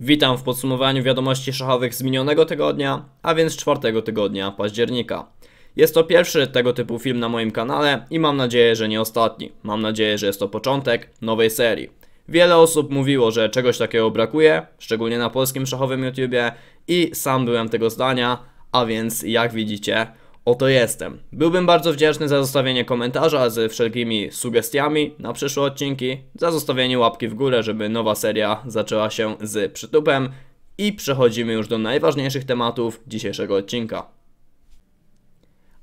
Witam w podsumowaniu wiadomości szachowych z minionego tygodnia, a więc czwartego tygodnia października. Jest to pierwszy tego typu film na moim kanale i mam nadzieję, że nie ostatni. Mam nadzieję, że jest to początek nowej serii. Wiele osób mówiło, że czegoś takiego brakuje, szczególnie na polskim szachowym YouTubie i sam byłem tego zdania, a więc jak widzicie Oto jestem. Byłbym bardzo wdzięczny za zostawienie komentarza z wszelkimi sugestiami na przyszłe odcinki, za zostawienie łapki w górę, żeby nowa seria zaczęła się z przytupem i przechodzimy już do najważniejszych tematów dzisiejszego odcinka.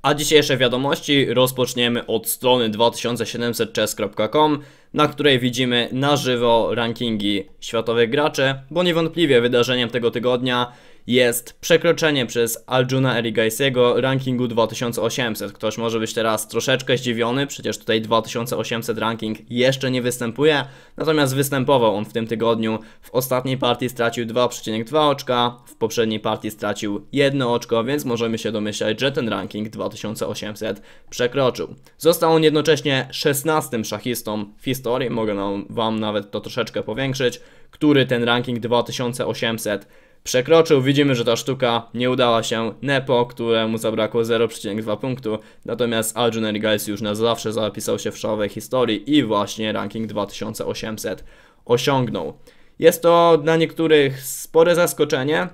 A dzisiejsze wiadomości rozpoczniemy od strony 2700chess.com, na której widzimy na żywo rankingi światowych graczy, bo niewątpliwie wydarzeniem tego tygodnia jest przekroczenie przez Aljuna Erigaisiego rankingu 2800. Ktoś może być teraz troszeczkę zdziwiony, przecież tutaj 2800 ranking jeszcze nie występuje, natomiast występował on w tym tygodniu. W ostatniej partii stracił 2,2 oczka, w poprzedniej partii stracił 1 oczko, więc możemy się domyślać, że ten ranking 2800 przekroczył. Został on jednocześnie 16 szachistą w historii, mogę Wam nawet to troszeczkę powiększyć, który ten ranking 2800 przekroczył. Widzimy, że ta sztuka nie udała się Nepo, któremu zabrakło 0,2 punktu. Natomiast Arjun Guys już na zawsze zapisał się w szowej historii i właśnie ranking 2800 osiągnął. Jest to dla niektórych spore zaskoczenie,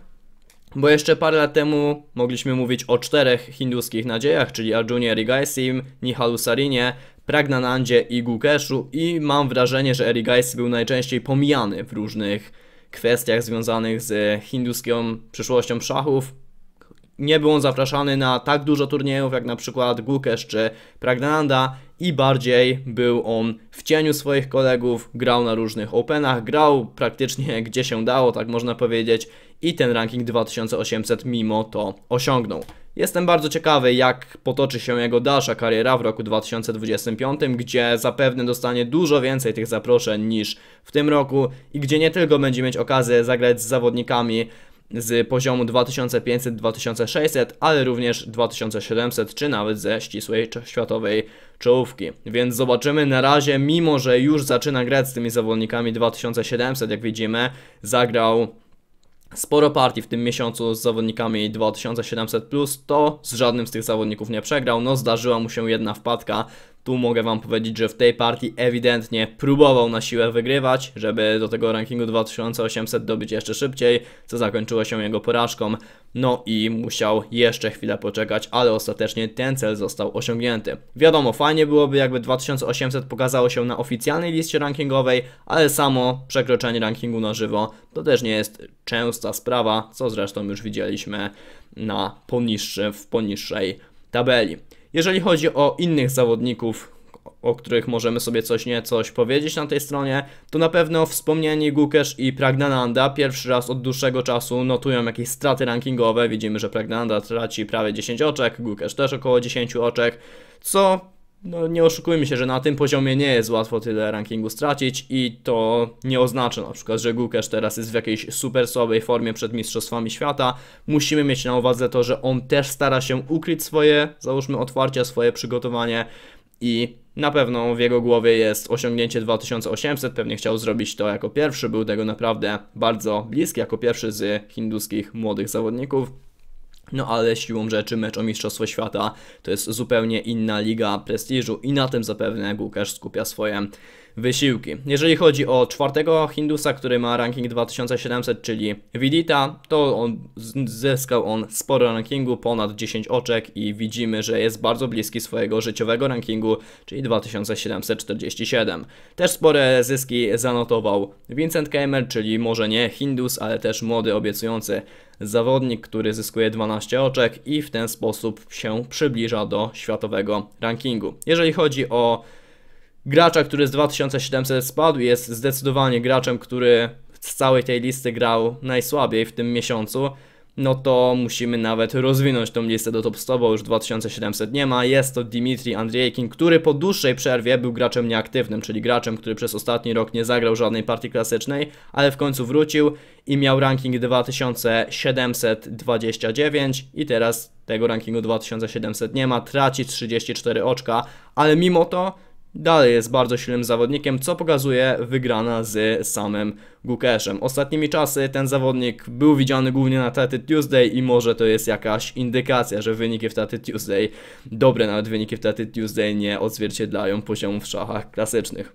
bo jeszcze parę lat temu mogliśmy mówić o czterech hinduskich nadziejach, czyli Arjunie Erigaisim, Nihalu Sarinie, Pragnanandzie i Gukeshu i mam wrażenie, że Erigaisi był najczęściej pomijany w różnych kwestiach związanych z hinduską przyszłością szachów. Nie był on zapraszany na tak dużo turniejów jak na przykład Gukesz czy Pragnanda i bardziej był on w cieniu swoich kolegów, grał na różnych openach, grał praktycznie gdzie się dało, tak można powiedzieć i ten ranking 2800 mimo to osiągnął. Jestem bardzo ciekawy jak potoczy się jego dalsza kariera w roku 2025, gdzie zapewne dostanie dużo więcej tych zaproszeń niż w tym roku i gdzie nie tylko będzie mieć okazję zagrać z zawodnikami z poziomu 2500-2600, ale również 2700 czy nawet ze ścisłej światowej czołówki. Więc zobaczymy na razie, mimo że już zaczyna grać z tymi zawodnikami 2700, jak widzimy, zagrał Sporo partii w tym miesiącu z zawodnikami 2700+, to z żadnym z tych zawodników nie przegrał, no zdarzyła mu się jedna wpadka, tu mogę wam powiedzieć, że w tej partii ewidentnie próbował na siłę wygrywać, żeby do tego rankingu 2800 dobyć jeszcze szybciej, co zakończyło się jego porażką. No i musiał jeszcze chwilę poczekać, ale ostatecznie ten cel został osiągnięty. Wiadomo, fajnie byłoby jakby 2800 pokazało się na oficjalnej liście rankingowej, ale samo przekroczenie rankingu na żywo to też nie jest częsta sprawa, co zresztą już widzieliśmy na poniższy, w poniższej tabeli. Jeżeli chodzi o innych zawodników, o których możemy sobie coś niecoś powiedzieć na tej stronie, to na pewno wspomnieni Gukesz i Pragnananda pierwszy raz od dłuższego czasu notują jakieś straty rankingowe. Widzimy, że Pragnananda traci prawie 10 oczek, Gukesz też około 10 oczek, co no nie oszukujmy się, że na tym poziomie nie jest łatwo tyle rankingu stracić i to nie oznacza na przykład, że Gukesz teraz jest w jakiejś super słabej formie przed Mistrzostwami Świata. Musimy mieć na uwadze to, że on też stara się ukryć swoje, załóżmy otwarcia, swoje przygotowanie i na pewno w jego głowie jest osiągnięcie 2800, pewnie chciał zrobić to jako pierwszy, był tego naprawdę bardzo bliski, jako pierwszy z hinduskich młodych zawodników. No ale siłą rzeczy mecz o Mistrzostwo Świata to jest zupełnie inna liga prestiżu i na tym zapewne Gukasz skupia swoje wysiłki. Jeżeli chodzi o czwartego Hindusa, który ma ranking 2700, czyli Vidita, to on zyskał on sporo rankingu, ponad 10 oczek i widzimy, że jest bardzo bliski swojego życiowego rankingu, czyli 2747. Też spore zyski zanotował Vincent Keimer, czyli może nie Hindus, ale też młody, obiecujący zawodnik, który zyskuje 12 oczek i w ten sposób się przybliża do światowego rankingu. Jeżeli chodzi o gracza, który z 2700 spadł, jest zdecydowanie graczem, który z całej tej listy grał najsłabiej w tym miesiącu no to musimy nawet rozwinąć tą listę do top 100, bo już 2700 nie ma. Jest to Dimitri Andrzejkin, który po dłuższej przerwie był graczem nieaktywnym, czyli graczem, który przez ostatni rok nie zagrał żadnej partii klasycznej, ale w końcu wrócił i miał ranking 2729 i teraz tego rankingu 2700 nie ma, traci 34 oczka, ale mimo to Dalej jest bardzo silnym zawodnikiem, co pokazuje wygrana z samym Gukeszem. Ostatnimi czasy ten zawodnik był widziany głównie na Taty Tuesday i może to jest jakaś indykacja, że wyniki w Taty Tuesday, dobre nawet wyniki w Taty Tuesday nie odzwierciedlają poziomów w szachach klasycznych.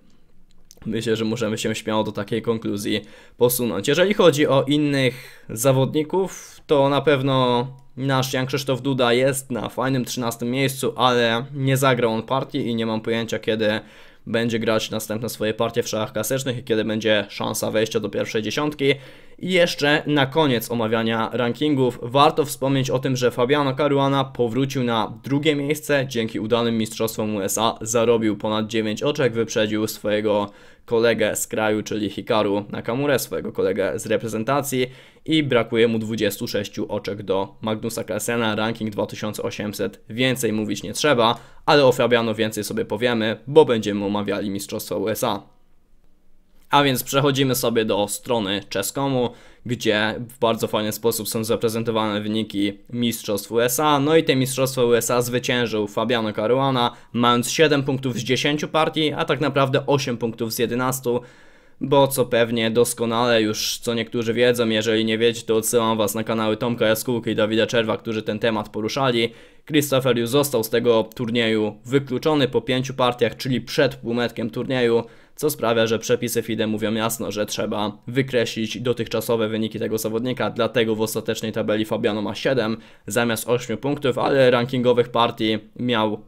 Myślę, że możemy się śmiało do takiej konkluzji posunąć. Jeżeli chodzi o innych zawodników, to na pewno nasz Jan Krzysztof Duda jest na fajnym 13 miejscu, ale nie zagrał on partii i nie mam pojęcia kiedy będzie grać następne swoje partie w szachach klasycznych i kiedy będzie szansa wejścia do pierwszej dziesiątki. I jeszcze na koniec omawiania rankingów warto wspomnieć o tym, że Fabiano Caruana powrócił na drugie miejsce. Dzięki udanym mistrzostwom USA zarobił ponad 9 oczek, wyprzedził swojego kolegę z kraju, czyli Hikaru Nakamura swojego kolegę z reprezentacji i brakuje mu 26 oczek do Magnusa Carlsena, ranking 2800, więcej mówić nie trzeba, ale o Fabiano więcej sobie powiemy, bo będziemy omawiali Mistrzostwa USA. A więc przechodzimy sobie do strony czeskomu, gdzie w bardzo fajny sposób są zaprezentowane wyniki Mistrzostw USA. No i te Mistrzostwa USA zwyciężył Fabiano Caruana, mając 7 punktów z 10 partii, a tak naprawdę 8 punktów z 11 bo co pewnie doskonale już co niektórzy wiedzą, jeżeli nie wiecie to odsyłam was na kanały Tomka Jaskółki i Dawida Czerwa, którzy ten temat poruszali. Christopher już został z tego turnieju wykluczony po pięciu partiach, czyli przed półmetkiem turnieju co sprawia, że przepisy FIDE mówią jasno, że trzeba wykreślić dotychczasowe wyniki tego zawodnika, dlatego w ostatecznej tabeli Fabiano ma 7 zamiast 8 punktów, ale rankingowych partii miał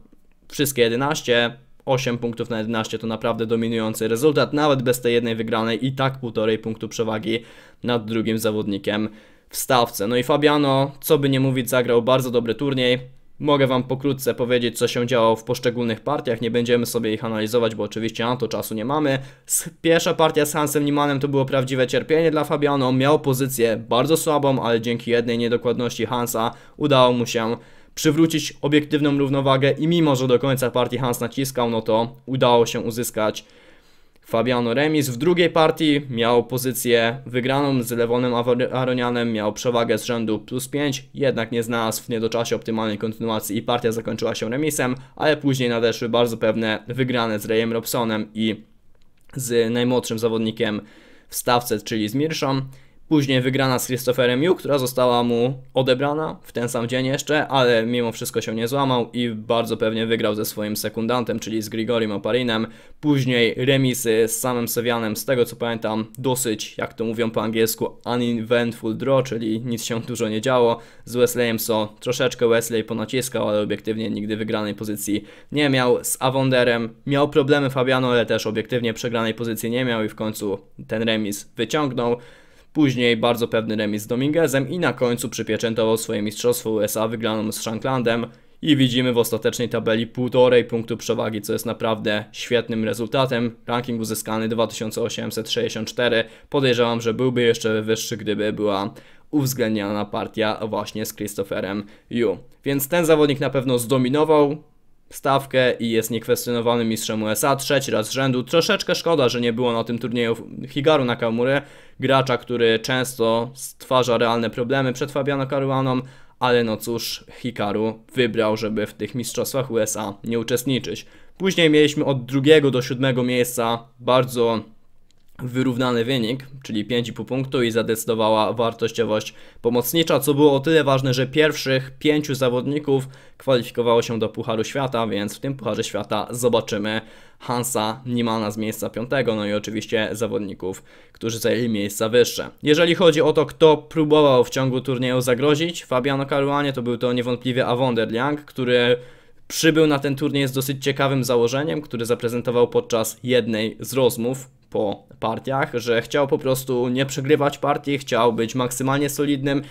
wszystkie 11, 8 punktów na 11 to naprawdę dominujący rezultat, nawet bez tej jednej wygranej i tak półtorej punktu przewagi nad drugim zawodnikiem w stawce. No i Fabiano, co by nie mówić, zagrał bardzo dobry turniej. Mogę Wam pokrótce powiedzieć, co się działo w poszczególnych partiach, nie będziemy sobie ich analizować, bo oczywiście na to czasu nie mamy. Pierwsza partia z Hansem niemanem to było prawdziwe cierpienie dla Fabiano, miał pozycję bardzo słabą, ale dzięki jednej niedokładności Hansa udało mu się przywrócić obiektywną równowagę i mimo, że do końca partii Hans naciskał, no to udało się uzyskać Fabiano remis. W drugiej partii miał pozycję wygraną z Lewonem Aronianem, miał przewagę z rzędu plus 5, jednak nie znalazł w niedoczasie optymalnej kontynuacji i partia zakończyła się remisem, ale później nadeszły bardzo pewne wygrane z Rejem Robsonem i z najmłodszym zawodnikiem w stawce, czyli z Mirszą. Później wygrana z Christopherem Yu, która została mu odebrana w ten sam dzień jeszcze, ale mimo wszystko się nie złamał i bardzo pewnie wygrał ze swoim sekundantem, czyli z Grigorim Oparinem. Później remisy z samym Sevianem, z tego co pamiętam, dosyć, jak to mówią po angielsku, uneventful draw, czyli nic się dużo nie działo. Z Wesleyem So troszeczkę Wesley ponaciskał, ale obiektywnie nigdy wygranej pozycji nie miał. Z Avonderem miał problemy Fabiano, ale też obiektywnie przegranej pozycji nie miał i w końcu ten remis wyciągnął. Później bardzo pewny remis z Dominguezem i na końcu przypieczętował swoje mistrzostwo USA wygraną z Shanklandem i widzimy w ostatecznej tabeli półtorej punktu przewagi, co jest naprawdę świetnym rezultatem. Ranking uzyskany 2864. Podejrzewam, że byłby jeszcze wyższy, gdyby była uwzględniana partia właśnie z Christopherem Yu. Więc ten zawodnik na pewno zdominował stawkę i jest niekwestionowanym mistrzem USA trzeci raz z rzędu. Troszeczkę szkoda, że nie było na tym turnieju Higaru Nakamura, gracza, który często stwarza realne problemy przed Fabiano Caruaną, ale no cóż, Hikaru wybrał, żeby w tych mistrzostwach USA nie uczestniczyć. Później mieliśmy od drugiego do siódmego miejsca bardzo wyrównany wynik, czyli 5,5 punktu i zadecydowała wartościowość pomocnicza, co było o tyle ważne, że pierwszych pięciu zawodników kwalifikowało się do Pucharu Świata, więc w tym Pucharze Świata zobaczymy Hansa Niemana z miejsca piątego, no i oczywiście zawodników, którzy zajęli miejsca wyższe. Jeżeli chodzi o to, kto próbował w ciągu turnieju zagrozić Fabiano Caruanie, to był to niewątpliwie Avonder Liang, który przybył na ten turniej z dosyć ciekawym założeniem, który zaprezentował podczas jednej z rozmów po partiach, że chciał po prostu nie przegrywać partii, chciał być maksymalnie solidnym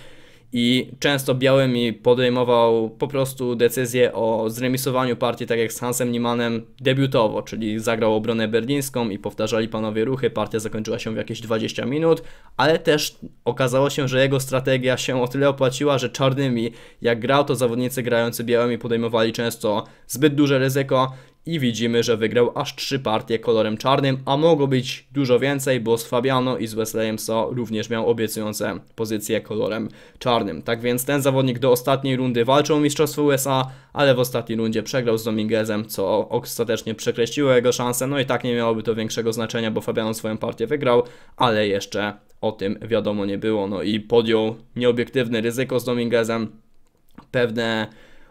i często białymi podejmował po prostu decyzję o zremisowaniu partii, tak jak z Hansem Niemanem debiutowo, czyli zagrał obronę berlińską i powtarzali panowie ruchy, partia zakończyła się w jakieś 20 minut, ale też okazało się, że jego strategia się o tyle opłaciła, że czarnymi jak grał, to zawodnicy grający białymi podejmowali często zbyt duże ryzyko i widzimy, że wygrał aż trzy partie kolorem czarnym, a mogło być dużo więcej, bo z Fabiano i z Wesleyem So również miał obiecujące pozycje kolorem czarnym. Tak więc ten zawodnik do ostatniej rundy walczył o mistrzostwo USA, ale w ostatniej rundzie przegrał z Dominguezem, co ostatecznie przekreśliło jego szanse, no i tak nie miałoby to większego znaczenia, bo Fabiano swoją partię wygrał, ale jeszcze o tym wiadomo nie było, no i podjął nieobiektywne ryzyko z Dominguezem, pewne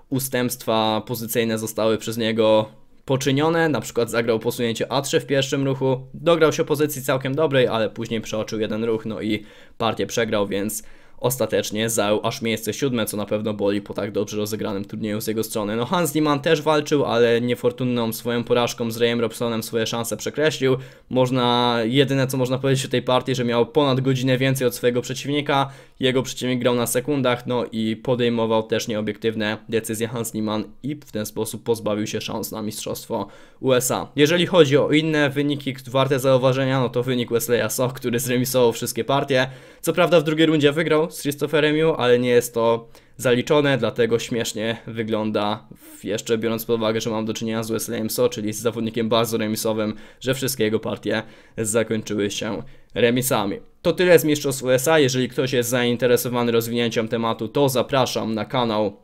ustępstwa pozycyjne zostały przez niego poczynione, na przykład zagrał posunięcie A3 w pierwszym ruchu, dograł się pozycji całkiem dobrej, ale później przeoczył jeden ruch, no i partię przegrał, więc ostatecznie zajął aż miejsce siódme, co na pewno boli po tak dobrze rozegranym turnieju z jego strony. No Hans Niemann też walczył, ale niefortunną swoją porażką z Rayem Robsonem swoje szanse przekreślił. Można, jedyne co można powiedzieć o tej partii, że miał ponad godzinę więcej od swojego przeciwnika, jego przeciwnik grał na sekundach, no i podejmował też nieobiektywne decyzje Hans Niemann i w ten sposób pozbawił się szans na mistrzostwo USA. Jeżeli chodzi o inne wyniki warte zauważenia, no to wynik Wesleya Soch, który zremisował wszystkie partie. Co prawda w drugiej rundzie wygrał z Christopherem Mew, ale nie jest to zaliczone, dlatego śmiesznie wygląda, jeszcze biorąc pod uwagę, że mam do czynienia z Wesleyem So, czyli z zawodnikiem bardzo remisowym, że wszystkie jego partie zakończyły się remisami. To tyle z Mistrzostw USA. Jeżeli ktoś jest zainteresowany rozwinięciem tematu, to zapraszam na kanał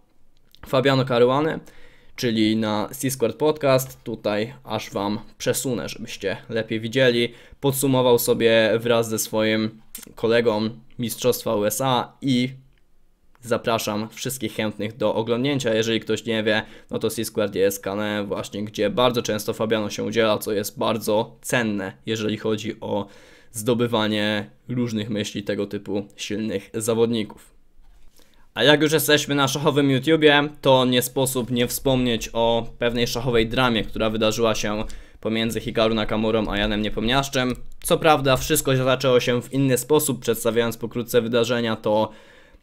Fabiano Caruane czyli na C-Squared Podcast. Tutaj aż Wam przesunę, żebyście lepiej widzieli. Podsumował sobie wraz ze swoim kolegą Mistrzostwa USA i zapraszam wszystkich chętnych do oglądnięcia. Jeżeli ktoś nie wie, no to C-Squared jest kanałem właśnie, gdzie bardzo często Fabiano się udziela, co jest bardzo cenne, jeżeli chodzi o zdobywanie różnych myśli tego typu silnych zawodników. A jak już jesteśmy na szachowym YouTubie, to nie sposób nie wspomnieć o pewnej szachowej dramie, która wydarzyła się pomiędzy Hikaru Nakamurą a Janem Niepomniaszczem. Co prawda wszystko zaczęło się w inny sposób, przedstawiając pokrótce wydarzenia, to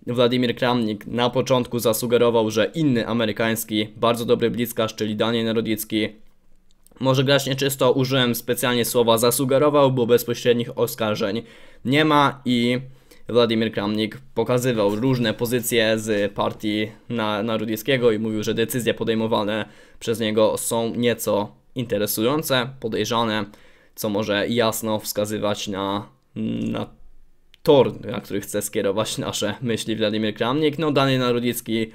Władimir Kramnik na początku zasugerował, że inny amerykański, bardzo dobry bliskarz, czyli Daniel Narodicki, może grać nieczysto, użyłem specjalnie słowa zasugerował, bo bezpośrednich oskarżeń nie ma i Władimir Kramnik pokazywał różne pozycje z partii na, Narodowskiego i mówił, że decyzje podejmowane przez niego są nieco interesujące, podejrzane, co może jasno wskazywać na, na tor, na który chce skierować nasze myśli Władimir Kramnik. No, Daniel Narodowski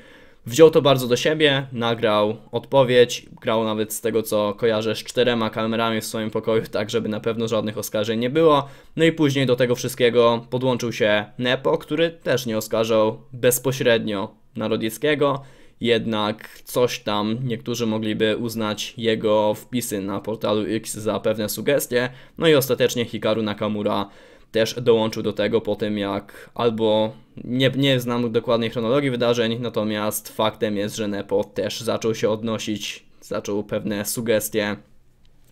Wziął to bardzo do siebie, nagrał odpowiedź, grał nawet z tego co kojarzę z czterema kamerami w swoim pokoju, tak żeby na pewno żadnych oskarżeń nie było. No i później do tego wszystkiego podłączył się Nepo, który też nie oskarżał bezpośrednio Narodzieckiego. jednak coś tam niektórzy mogliby uznać jego wpisy na portalu X za pewne sugestie. No i ostatecznie Hikaru Nakamura też dołączył do tego po tym jak albo nie, nie znam dokładnej chronologii wydarzeń, natomiast faktem jest, że Nepo też zaczął się odnosić, zaczął pewne sugestie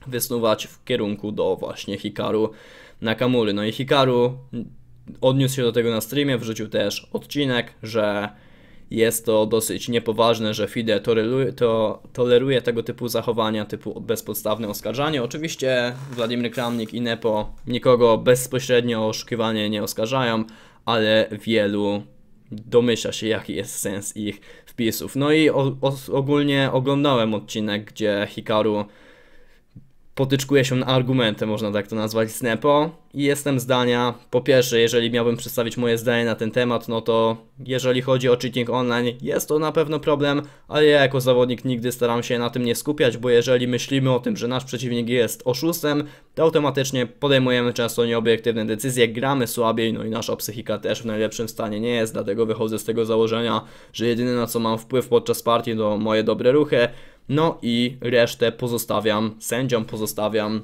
wysnuwać w kierunku do właśnie Hikaru Nakamury. No i Hikaru odniósł się do tego na streamie, wrzucił też odcinek, że jest to dosyć niepoważne, że FIDE toleruje, to, toleruje tego typu zachowania, typu bezpodstawne oskarżanie. Oczywiście Władimir Kramnik i NEPO nikogo bezpośrednio o oszukiwanie nie oskarżają, ale wielu domyśla się, jaki jest sens ich wpisów. No i o, o, ogólnie oglądałem odcinek, gdzie Hikaru potyczkuje się na argumenty, można tak to nazwać, Snepo. I jestem zdania, po pierwsze, jeżeli miałbym przedstawić moje zdanie na ten temat, no to jeżeli chodzi o cheating online, jest to na pewno problem, ale ja jako zawodnik nigdy staram się na tym nie skupiać, bo jeżeli myślimy o tym, że nasz przeciwnik jest oszustem, to automatycznie podejmujemy często nieobiektywne decyzje, gramy słabiej, no i nasza psychika też w najlepszym stanie nie jest, dlatego wychodzę z tego założenia, że jedyne na co mam wpływ podczas partii to moje dobre ruchy, no i resztę pozostawiam sędziom, pozostawiam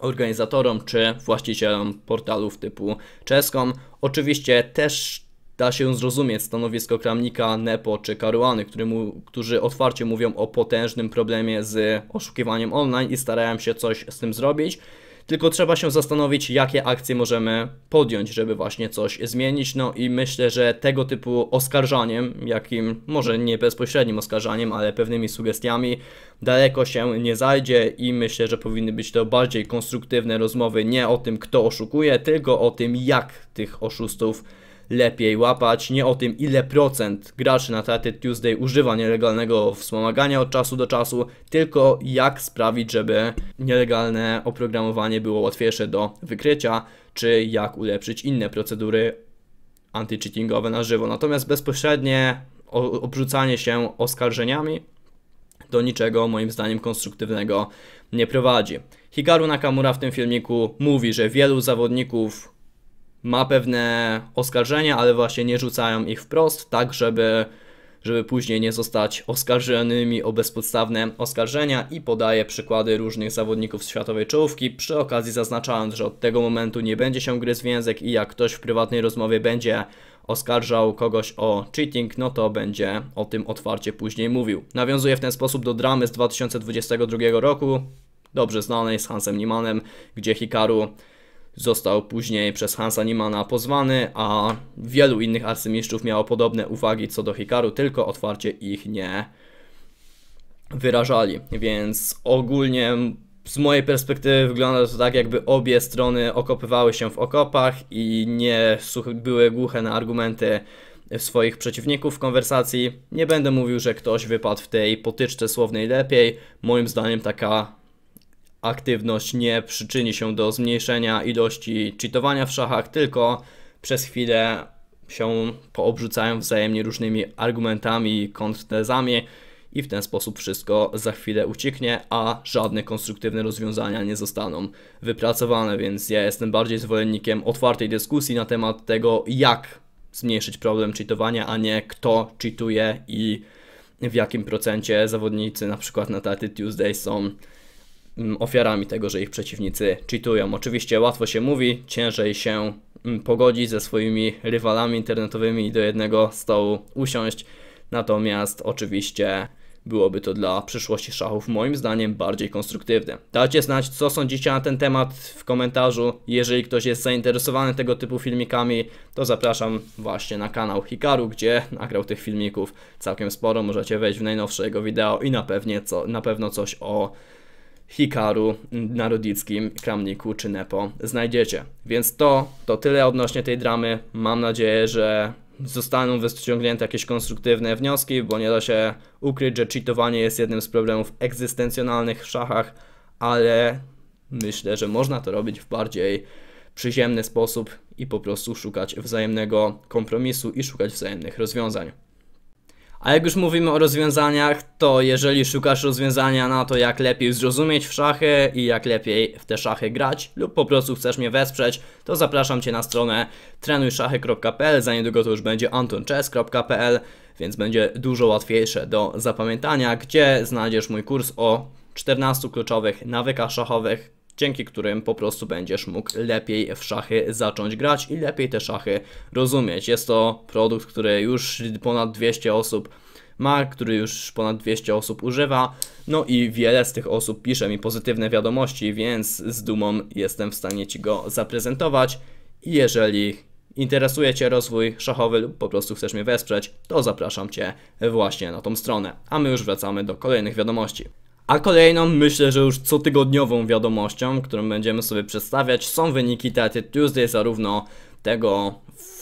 organizatorom czy właścicielom portalów typu czeską. Oczywiście też da się zrozumieć stanowisko Kramnika, Nepo czy Karuany, mu, którzy otwarcie mówią o potężnym problemie z oszukiwaniem online i starają się coś z tym zrobić tylko trzeba się zastanowić, jakie akcje możemy podjąć, żeby właśnie coś zmienić. No i myślę, że tego typu oskarżaniem, jakim może nie bezpośrednim oskarżaniem, ale pewnymi sugestiami, daleko się nie zajdzie i myślę, że powinny być to bardziej konstruktywne rozmowy nie o tym, kto oszukuje, tylko o tym, jak tych oszustów lepiej łapać nie o tym ile procent graczy na Taty Tuesday używa nielegalnego wspomagania od czasu do czasu, tylko jak sprawić, żeby nielegalne oprogramowanie było łatwiejsze do wykrycia, czy jak ulepszyć inne procedury antycheatingowe na żywo. Natomiast bezpośrednie obrzucanie się oskarżeniami do niczego moim zdaniem konstruktywnego nie prowadzi. Hikaru Nakamura w tym filmiku mówi, że wielu zawodników ma pewne oskarżenia, ale właśnie nie rzucają ich wprost, tak żeby, żeby później nie zostać oskarżonymi o bezpodstawne oskarżenia i podaje przykłady różnych zawodników z światowej czołówki, przy okazji zaznaczając, że od tego momentu nie będzie się gryzł w język i jak ktoś w prywatnej rozmowie będzie oskarżał kogoś o cheating, no to będzie o tym otwarcie później mówił. Nawiązuje w ten sposób do dramy z 2022 roku, dobrze znanej z Hansem Niemanem, gdzie Hikaru Został później przez Hansa Niemana pozwany, a wielu innych arcymistrzów miało podobne uwagi co do Hikaru, tylko otwarcie ich nie wyrażali. Więc ogólnie z mojej perspektywy wygląda to tak, jakby obie strony okopywały się w okopach i nie były głuche na argumenty swoich przeciwników w konwersacji. Nie będę mówił, że ktoś wypadł w tej potyczce słownej lepiej. Moim zdaniem taka aktywność nie przyczyni się do zmniejszenia ilości cheatowania w szachach, tylko przez chwilę się poobrzucają wzajemnie różnymi argumentami i kontrtezami i w ten sposób wszystko za chwilę ucieknie, a żadne konstruktywne rozwiązania nie zostaną wypracowane, więc ja jestem bardziej zwolennikiem otwartej dyskusji na temat tego, jak zmniejszyć problem cheatowania, a nie kto cheatuje i w jakim procencie zawodnicy na przykład na Taty Tuesday są Mm, ofiarami tego, że ich przeciwnicy cheatują. Oczywiście łatwo się mówi, ciężej się mm, pogodzić ze swoimi rywalami internetowymi i do jednego stołu usiąść. Natomiast oczywiście byłoby to dla przyszłości szachów moim zdaniem bardziej konstruktywne. Dajcie znać co sądzicie na ten temat w komentarzu. Jeżeli ktoś jest zainteresowany tego typu filmikami to zapraszam właśnie na kanał Hikaru, gdzie nagrał tych filmików całkiem sporo. Możecie wejść w najnowsze jego wideo i na, pewnie co, na pewno coś o Hikaru, Narodickim, Kramniku czy Nepo znajdziecie. Więc to, to tyle odnośnie tej dramy. Mam nadzieję, że zostaną wyciągnięte jakieś konstruktywne wnioski, bo nie da się ukryć, że cheatowanie jest jednym z problemów egzystencjonalnych w szachach, ale myślę, że można to robić w bardziej przyziemny sposób i po prostu szukać wzajemnego kompromisu i szukać wzajemnych rozwiązań. A jak już mówimy o rozwiązaniach, to jeżeli szukasz rozwiązania na to, jak lepiej zrozumieć w szachy i jak lepiej w te szachy grać, lub po prostu chcesz mnie wesprzeć, to zapraszam Cię na stronę trenujszachy.pl, za niedługo to już będzie antonchess.pl, więc będzie dużo łatwiejsze do zapamiętania, gdzie znajdziesz mój kurs o 14 kluczowych nawykach szachowych, dzięki którym po prostu będziesz mógł lepiej w szachy zacząć grać i lepiej te szachy rozumieć. Jest to produkt, który już ponad 200 osób ma, który już ponad 200 osób używa. No i wiele z tych osób pisze mi pozytywne wiadomości, więc z dumą jestem w stanie Ci go zaprezentować. I jeżeli interesuje Cię rozwój szachowy lub po prostu chcesz mnie wesprzeć, to zapraszam Cię właśnie na tą stronę. A my już wracamy do kolejnych wiadomości. A kolejną, myślę, że już cotygodniową wiadomością, którą będziemy sobie przedstawiać, są wyniki Taty Tuesday, zarówno tego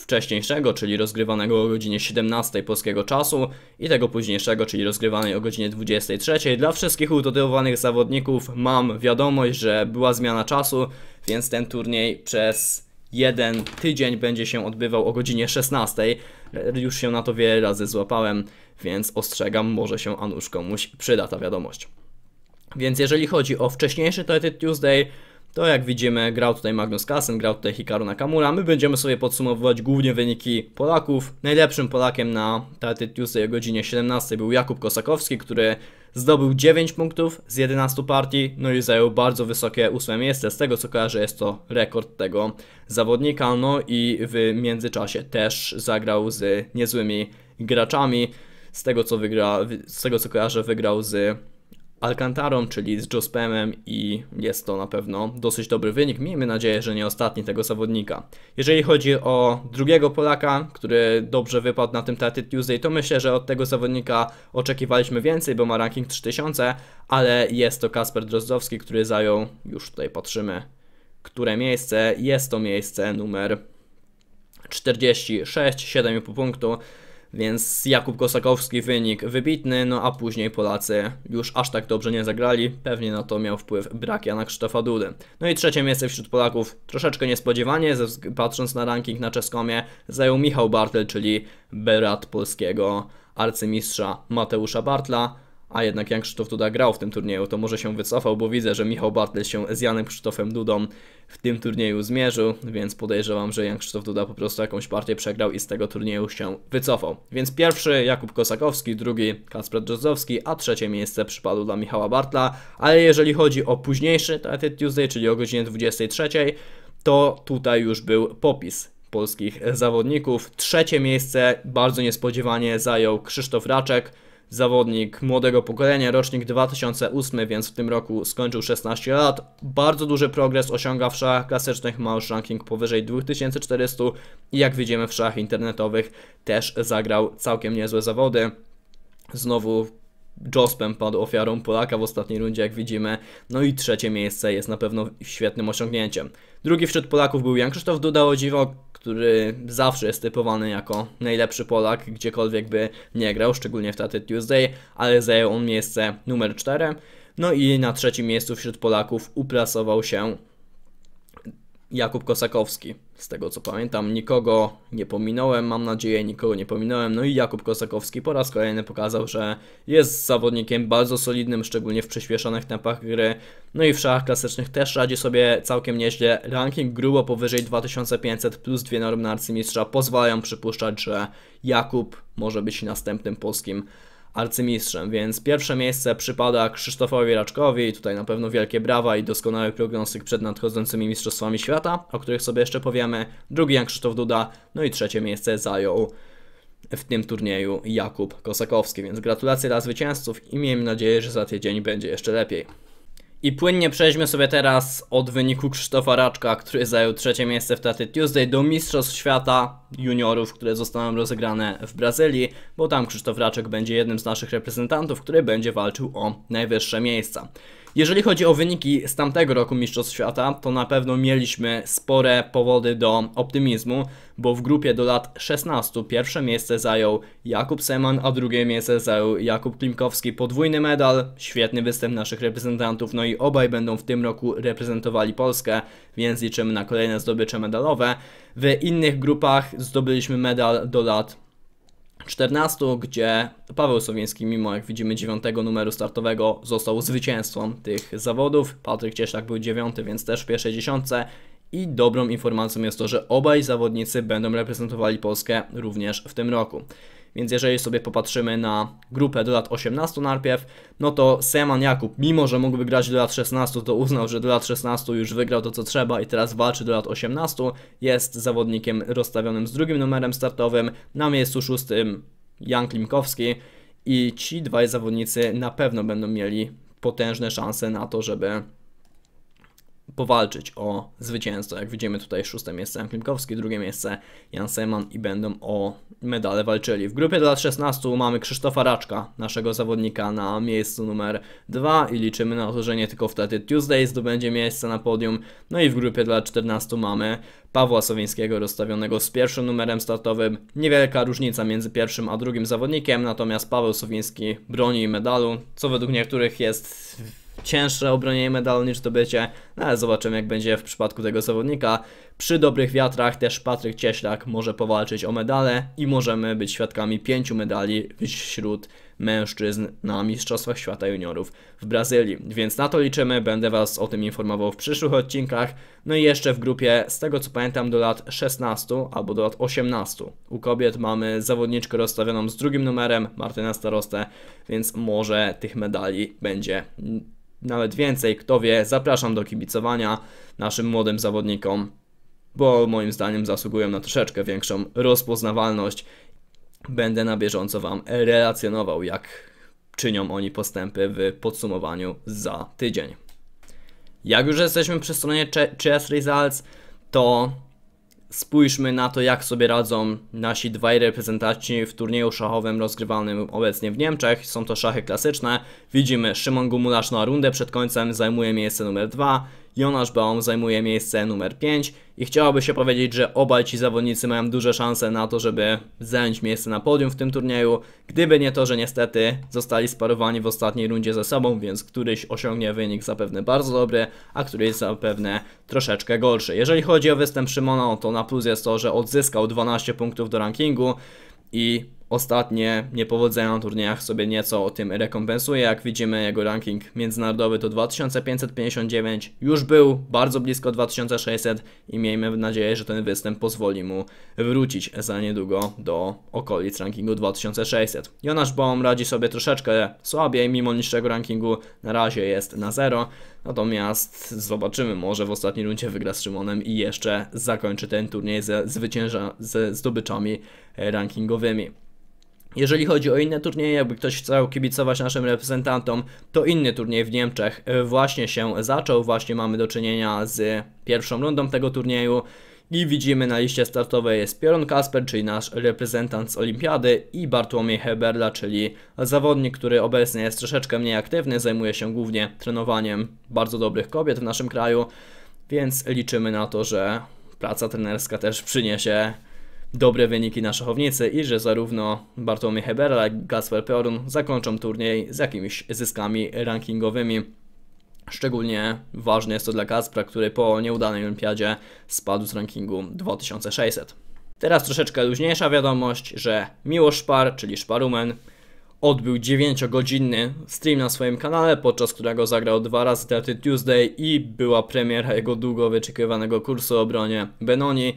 wcześniejszego, czyli rozgrywanego o godzinie 17 polskiego czasu i tego późniejszego, czyli rozgrywanej o godzinie 23. Dla wszystkich utytułowanych zawodników mam wiadomość, że była zmiana czasu, więc ten turniej przez jeden tydzień będzie się odbywał o godzinie 16. Już się na to wiele razy złapałem, więc ostrzegam, może się Anusz komuś przyda ta wiadomość. Więc jeżeli chodzi o wcześniejszy Title Tuesday, to jak widzimy grał tutaj Magnus Kassen, grał tutaj Hikaru Nakamura. My będziemy sobie podsumowywać głównie wyniki Polaków. Najlepszym Polakiem na Title Tuesday o godzinie 17 był Jakub Kosakowski, który zdobył 9 punktów z 11 partii, no i zajął bardzo wysokie 8 miejsce. Z tego co kojarzę jest to rekord tego zawodnika, no i w międzyczasie też zagrał z niezłymi graczami. Z tego co, wygra, z tego, co kojarzę wygrał z Alcantarą, czyli z Jospemem i jest to na pewno dosyć dobry wynik. Miejmy nadzieję, że nie ostatni tego zawodnika. Jeżeli chodzi o drugiego Polaka, który dobrze wypadł na tym Taty Tuesday, to myślę, że od tego zawodnika oczekiwaliśmy więcej, bo ma ranking 3000, ale jest to Kasper Drozdowski, który zajął, już tutaj patrzymy, które miejsce, jest to miejsce numer 46, 7,5 punktu. Więc Jakub Kosakowski wynik wybitny, no a później Polacy już aż tak dobrze nie zagrali, pewnie na to miał wpływ brak Jana Krzysztofa Dudy. No i trzecie miejsce wśród Polaków, troszeczkę niespodziewanie, patrząc na ranking na czeskomie, zajął Michał Bartel, czyli Berat polskiego arcymistrza Mateusza Bartla a jednak Jan Krzysztof Duda grał w tym turnieju, to może się wycofał, bo widzę, że Michał Bartle się z Janem Krzysztofem Dudą w tym turnieju zmierzył, więc podejrzewam, że Jan Krzysztof Duda po prostu jakąś partię przegrał i z tego turnieju się wycofał. Więc pierwszy Jakub Kosakowski, drugi Kasper Drozdowski, a trzecie miejsce przypadło dla Michała Bartla, ale jeżeli chodzi o późniejszy Taty Tuesday, czyli o godzinie 23, to tutaj już był popis polskich zawodników. Trzecie miejsce bardzo niespodziewanie zajął Krzysztof Raczek, zawodnik młodego pokolenia, rocznik 2008, więc w tym roku skończył 16 lat. Bardzo duży progres osiąga w szachach klasycznych, ma już ranking powyżej 2400 i jak widzimy w szachach internetowych też zagrał całkiem niezłe zawody. Znowu Jospem padł ofiarą Polaka w ostatniej rundzie, jak widzimy. No i trzecie miejsce jest na pewno świetnym osiągnięciem. Drugi wśród Polaków był Jan Krzysztof Duda o dziwo, który zawsze jest typowany jako najlepszy Polak, gdziekolwiek by nie grał, szczególnie w tate Tuesday, ale zajął on miejsce numer 4. No i na trzecim miejscu wśród Polaków uplasował się Jakub Kosakowski. Z tego co pamiętam, nikogo nie pominąłem, mam nadzieję, nikogo nie pominąłem. No i Jakub Kosakowski po raz kolejny pokazał, że jest zawodnikiem bardzo solidnym, szczególnie w przyspieszonych tempach gry. No i w szachach klasycznych też radzi sobie całkiem nieźle. Ranking grubo powyżej 2500 plus dwie normy na arcymistrza pozwalają przypuszczać, że Jakub może być następnym polskim arcymistrzem, więc pierwsze miejsce przypada Krzysztofowi Raczkowi, tutaj na pewno wielkie brawa i doskonały prognostyk przed nadchodzącymi Mistrzostwami Świata, o których sobie jeszcze powiemy, drugi Jan Krzysztof Duda, no i trzecie miejsce zajął w tym turnieju Jakub Kosakowski, więc gratulacje dla zwycięzców i miejmy nadzieję, że za tydzień będzie jeszcze lepiej. I płynnie przejdźmy sobie teraz od wyniku Krzysztofa Raczka, który zajął trzecie miejsce w Taty Tuesday, do Mistrzostw Świata Juniorów, które zostaną rozegrane w Brazylii, bo tam Krzysztof Raczek będzie jednym z naszych reprezentantów, który będzie walczył o najwyższe miejsca. Jeżeli chodzi o wyniki z tamtego roku Mistrzostw Świata, to na pewno mieliśmy spore powody do optymizmu, bo w grupie do lat 16 pierwsze miejsce zajął Jakub Seman, a drugie miejsce zajął Jakub Klimkowski. Podwójny medal, świetny występ naszych reprezentantów, no i obaj będą w tym roku reprezentowali Polskę, więc liczymy na kolejne zdobycze medalowe. W innych grupach zdobyliśmy medal do lat 14, gdzie Paweł Sowiński, mimo jak widzimy 9 numeru startowego, został zwycięzcą tych zawodów. Patryk Cieszak był 9, więc też w pierwszej dziesiątce. I dobrą informacją jest to, że obaj zawodnicy będą reprezentowali Polskę również w tym roku. Więc jeżeli sobie popatrzymy na grupę do lat 18 najpierw, no to Seman Jakub, mimo że mógłby grać do lat 16, to uznał, że do lat 16 już wygrał to co trzeba i teraz walczy do lat 18. Jest zawodnikiem rozstawionym z drugim numerem startowym, na miejscu szóstym Jan Klimkowski i ci dwaj zawodnicy na pewno będą mieli potężne szanse na to, żeby powalczyć o zwycięstwo. Jak widzimy tutaj szóste miejsce Jan Klimkowski, drugie miejsce Jan Seman i będą o medale walczyli. W grupie dla lat 16 mamy Krzysztofa Raczka, naszego zawodnika na miejscu numer 2 i liczymy na to, że nie tylko wtedy Tuesday zdobędzie miejsce na podium. No i w grupie dla lat 14 mamy Pawła Sowińskiego rozstawionego z pierwszym numerem startowym. Niewielka różnica między pierwszym a drugim zawodnikiem, natomiast Paweł Sowiński broni medalu, co według niektórych jest cięższe obronienie medalu niż zdobycie, no ale zobaczymy jak będzie w przypadku tego zawodnika. Przy dobrych wiatrach też Patryk Cieślak może powalczyć o medale i możemy być świadkami pięciu medali wśród mężczyzn na Mistrzostwach Świata Juniorów w Brazylii. Więc na to liczymy, będę Was o tym informował w przyszłych odcinkach. No i jeszcze w grupie, z tego co pamiętam, do lat 16 albo do lat 18. U kobiet mamy zawodniczkę rozstawioną z drugim numerem, Martyna Starostę, więc może tych medali będzie nawet więcej, kto wie, zapraszam do kibicowania naszym młodym zawodnikom, bo moim zdaniem zasługują na troszeczkę większą rozpoznawalność. Będę na bieżąco Wam relacjonował, jak czynią oni postępy w podsumowaniu za tydzień. Jak już jesteśmy przy stronie Chess Results, to spójrzmy na to, jak sobie radzą nasi dwaj reprezentanci w turnieju szachowym rozgrywanym obecnie w Niemczech. Są to szachy klasyczne. Widzimy Szymon Gumulasz na rundę przed końcem, zajmuje miejsce numer 2. Jonasz Baum zajmuje miejsce numer 5 i chciałoby się powiedzieć, że obaj ci zawodnicy mają duże szanse na to, żeby zająć miejsce na podium w tym turnieju, gdyby nie to, że niestety zostali sparowani w ostatniej rundzie ze sobą, więc któryś osiągnie wynik zapewne bardzo dobry, a któryś zapewne troszeczkę gorszy. Jeżeli chodzi o występ Szymona, no to na plus jest to, że odzyskał 12 punktów do rankingu i Ostatnie niepowodzenia na turniejach sobie nieco o tym rekompensuje. Jak widzimy, jego ranking międzynarodowy to 2559. Już był bardzo blisko 2600 i miejmy nadzieję, że ten występ pozwoli mu wrócić za niedługo do okolic rankingu 2600. Jonasz Baum radzi sobie troszeczkę słabiej, mimo niższego rankingu na razie jest na zero, Natomiast zobaczymy, może w ostatniej rundzie wygra z Szymonem i jeszcze zakończy ten turniej ze, zwycięża, ze zdobyczami rankingowymi. Jeżeli chodzi o inne turnieje, jakby ktoś chciał kibicować naszym reprezentantom, to inny turniej w Niemczech e, właśnie się zaczął, właśnie mamy do czynienia z pierwszą rundą tego turnieju. I widzimy na liście startowej jest Piorun Kasper, czyli nasz reprezentant z Olimpiady i Bartłomiej Heberla, czyli zawodnik, który obecnie jest troszeczkę mniej aktywny, zajmuje się głównie trenowaniem bardzo dobrych kobiet w naszym kraju, więc liczymy na to, że praca trenerska też przyniesie dobre wyniki na szachownicy i że zarówno Bartłomiej Hebera, jak i Gasper Piorun zakończą turniej z jakimiś zyskami rankingowymi. Szczególnie ważne jest to dla Kaspra, który po nieudanej olimpiadzie spadł z rankingu 2600. Teraz troszeczkę luźniejsza wiadomość, że Miłosz Szpar, czyli Szparumen, odbył 9-godzinny stream na swoim kanale, podczas którego zagrał dwa razy Dirty Tuesday i była premiera jego długo wyczekiwanego kursu o obronie Benoni.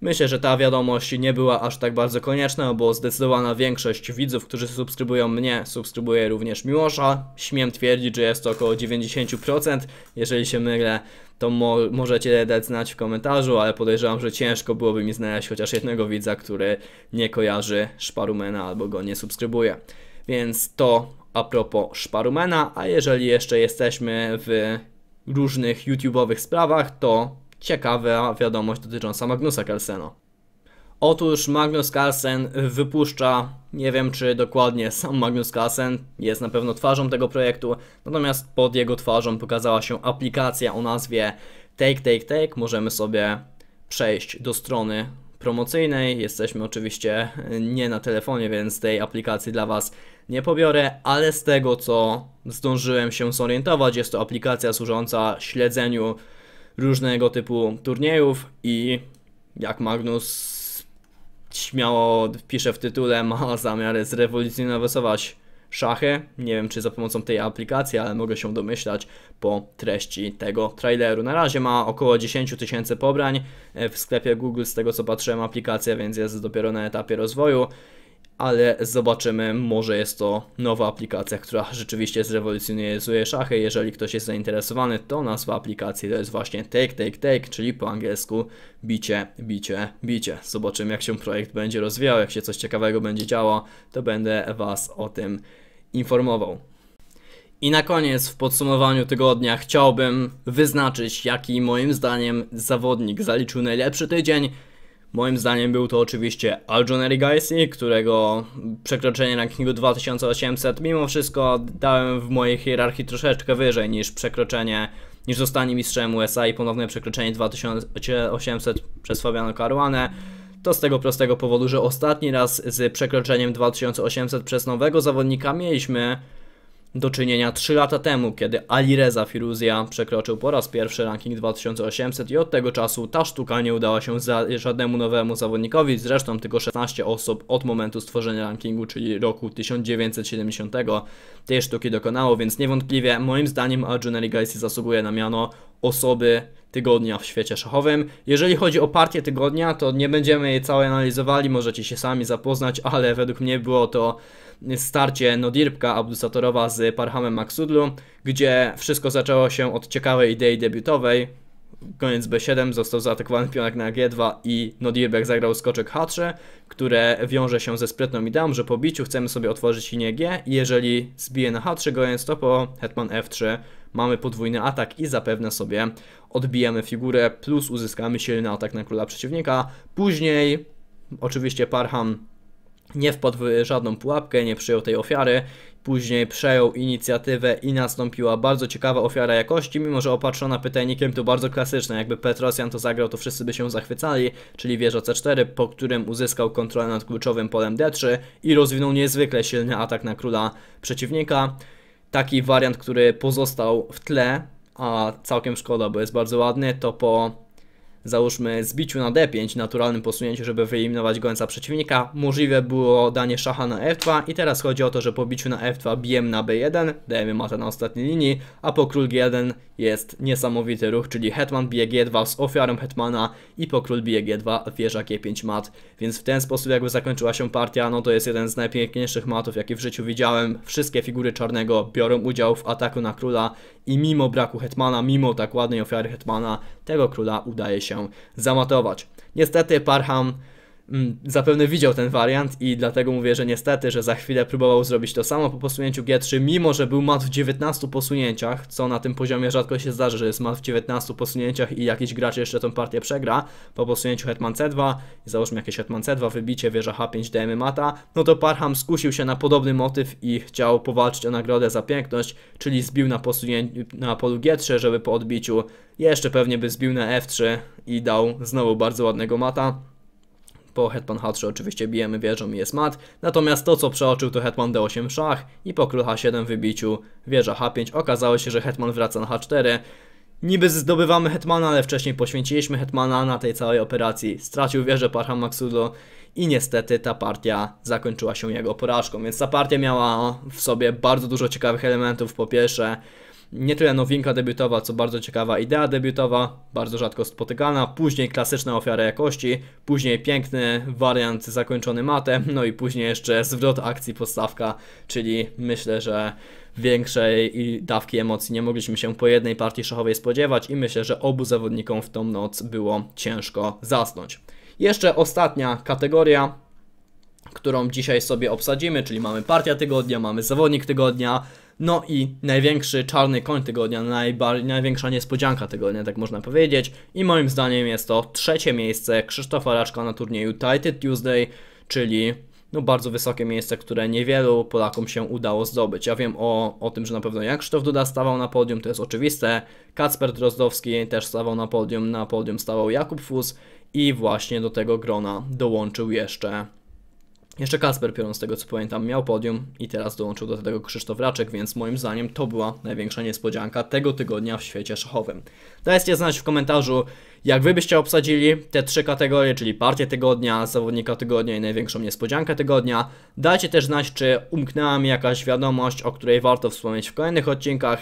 Myślę, że ta wiadomość nie była aż tak bardzo konieczna, bo zdecydowana większość widzów, którzy subskrybują mnie, subskrybuje również Miłosza. Śmiem twierdzić, że jest to około 90%. Jeżeli się mylę, to mo możecie dać znać w komentarzu, ale podejrzewam, że ciężko byłoby mi znaleźć chociaż jednego widza, który nie kojarzy Szparumena albo go nie subskrybuje. Więc to a propos Szparumena, a jeżeli jeszcze jesteśmy w różnych YouTube'owych sprawach, to ciekawa wiadomość dotycząca Magnusa Carlsena. Otóż Magnus Carlsen wypuszcza, nie wiem czy dokładnie sam Magnus Carlsen jest na pewno twarzą tego projektu, natomiast pod jego twarzą pokazała się aplikacja o nazwie Take Take Take. Możemy sobie przejść do strony promocyjnej. Jesteśmy oczywiście nie na telefonie, więc tej aplikacji dla Was nie pobiorę, ale z tego co zdążyłem się zorientować, jest to aplikacja służąca śledzeniu różnego typu turniejów i jak Magnus śmiało pisze w tytule, ma zamiar zrewolucjonizować szachy. Nie wiem, czy za pomocą tej aplikacji, ale mogę się domyślać po treści tego traileru. Na razie ma około 10 tysięcy pobrań e, w sklepie Google, z tego co patrzyłem, aplikacja, więc jest dopiero na etapie rozwoju ale zobaczymy, może jest to nowa aplikacja, która rzeczywiście zrewolucjonizuje szachy. Jeżeli ktoś jest zainteresowany, to nazwa aplikacji to jest właśnie Take, Take, Take, czyli po angielsku bicie, bicie, bicie. Zobaczymy, jak się projekt będzie rozwijał, jak się coś ciekawego będzie działo, to będę Was o tym informował. I na koniec, w podsumowaniu tygodnia, chciałbym wyznaczyć, jaki moim zdaniem zawodnik zaliczył najlepszy tydzień, Moim zdaniem był to oczywiście Aljonery Gaisi, którego przekroczenie rankingu 2800 mimo wszystko dałem w mojej hierarchii troszeczkę wyżej niż przekroczenie, niż zostanie mistrzem USA i ponowne przekroczenie 2800 przez Fabiano Caruana. To z tego prostego powodu, że ostatni raz z przekroczeniem 2800 przez nowego zawodnika mieliśmy do czynienia 3 lata temu, kiedy Alireza Firuzja przekroczył po raz pierwszy ranking 2800 i od tego czasu ta sztuka nie udała się za żadnemu nowemu zawodnikowi, zresztą tylko 16 osób od momentu stworzenia rankingu, czyli roku 1970 tej sztuki dokonało, więc niewątpliwie moim zdaniem Arjun Eligaisi zasługuje na miano osoby tygodnia w świecie szachowym. Jeżeli chodzi o partię tygodnia, to nie będziemy jej całej analizowali, możecie się sami zapoznać, ale według mnie było to starcie Nodirbka Abdusatorowa z Parhamem Maksudlu, gdzie wszystko zaczęło się od ciekawej idei debiutowej. Koniec B7 został zaatakowany pionek na G2 i Nodirbek zagrał skoczek H3, które wiąże się ze sprytną ideą, że po biciu chcemy sobie otworzyć linię G i jeżeli zbije na H3 goniec to po hetman F3 mamy podwójny atak i zapewne sobie odbijemy figurę plus uzyskamy silny atak na króla przeciwnika. Później oczywiście Parham nie wpadł w żadną pułapkę, nie przyjął tej ofiary. Później przejął inicjatywę i nastąpiła bardzo ciekawa ofiara jakości, mimo że opatrzona pytajnikiem to bardzo klasyczne. Jakby Petrosian to zagrał, to wszyscy by się zachwycali, czyli wieża C4, po którym uzyskał kontrolę nad kluczowym polem D3 i rozwinął niezwykle silny atak na króla przeciwnika. Taki wariant, który pozostał w tle, a całkiem szkoda, bo jest bardzo ładny, to po załóżmy zbiciu na d5, naturalnym posunięciu, żeby wyeliminować gońca przeciwnika, możliwe było danie szacha na f2 i teraz chodzi o to, że po biciu na f2 bijem na b1, dajemy matę na ostatniej linii, a po król g1 jest niesamowity ruch, czyli hetman bije g2 z ofiarą hetmana i po król bije g2 wieża g5 mat, więc w ten sposób jakby zakończyła się partia, no to jest jeden z najpiękniejszych matów, jaki w życiu widziałem, wszystkie figury czarnego biorą udział w ataku na króla i mimo braku Hetmana, mimo tak ładnej ofiary Hetmana, tego króla udaje się zamatować. Niestety Parham Mm, zapewne widział ten wariant i dlatego mówię, że niestety, że za chwilę próbował zrobić to samo po posunięciu G3, mimo że był mat w 19 posunięciach, co na tym poziomie rzadko się zdarzy, że jest mat w 19 posunięciach i jakiś gracz jeszcze tą partię przegra po posunięciu hetman C2 i załóżmy jakieś hetman C2, wybicie, wieża H5, dajemy mata, no to Parham skusił się na podobny motyw i chciał powalczyć o nagrodę za piękność, czyli zbił na, posunięciu, na polu G3, żeby po odbiciu jeszcze pewnie by zbił na F3 i dał znowu bardzo ładnego mata. Po hetman h3 oczywiście bijemy wieżą i jest mat, natomiast to co przeoczył to hetman d8 szach i po król h7 wybiciu wieża h5. Okazało się, że hetman wraca na h4. Niby zdobywamy hetmana, ale wcześniej poświęciliśmy hetmana na tej całej operacji. Stracił wieżę Parham Maxudo i niestety ta partia zakończyła się jego porażką. Więc ta partia miała w sobie bardzo dużo ciekawych elementów. Po pierwsze nie tyle nowinka debiutowa, co bardzo ciekawa idea debiutowa, bardzo rzadko spotykana, później klasyczna ofiara jakości, później piękny wariant zakończony matem, no i później jeszcze zwrot akcji podstawka, czyli myślę, że większej dawki emocji nie mogliśmy się po jednej partii szachowej spodziewać i myślę, że obu zawodnikom w tą noc było ciężko zasnąć. Jeszcze ostatnia kategoria, którą dzisiaj sobie obsadzimy, czyli mamy partia tygodnia, mamy zawodnik tygodnia, no i największy czarny koń tygodnia, najbardziej, największa niespodzianka tygodnia, tak można powiedzieć. I moim zdaniem jest to trzecie miejsce Krzysztofa Raczka na turnieju Title Tuesday, czyli no bardzo wysokie miejsce, które niewielu Polakom się udało zdobyć. Ja wiem o, o tym, że na pewno jak Krzysztof Duda stawał na podium, to jest oczywiste. Kacper Drozdowski też stawał na podium, na podium stawał Jakub Fus i właśnie do tego grona dołączył jeszcze jeszcze Kasper Piorun, z tego co pamiętam, miał podium i teraz dołączył do tego Krzysztof Raczek, więc moim zdaniem to była największa niespodzianka tego tygodnia w świecie szachowym. Dajcie znać w komentarzu, jak Wy byście obsadzili te trzy kategorie, czyli partię tygodnia, zawodnika tygodnia i największą niespodziankę tygodnia. Dajcie też znać, czy umknęła mi jakaś wiadomość, o której warto wspomnieć w kolejnych odcinkach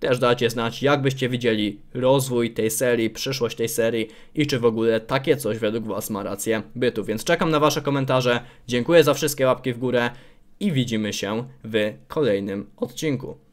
też dajcie znać, jak byście widzieli rozwój tej serii, przyszłość tej serii i czy w ogóle takie coś według Was ma rację bytu. Więc czekam na Wasze komentarze. Dziękuję za wszystkie łapki w górę i widzimy się w kolejnym odcinku.